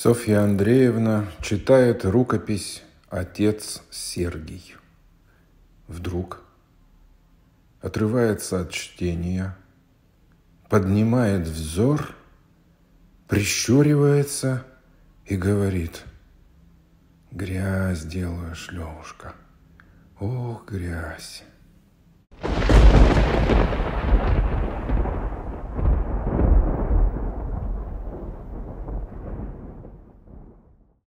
Софья Андреевна читает рукопись «Отец Сергий». Вдруг отрывается от чтения, поднимает взор, прищуривается и говорит «Грязь делаешь, Левушка, ох, грязь!»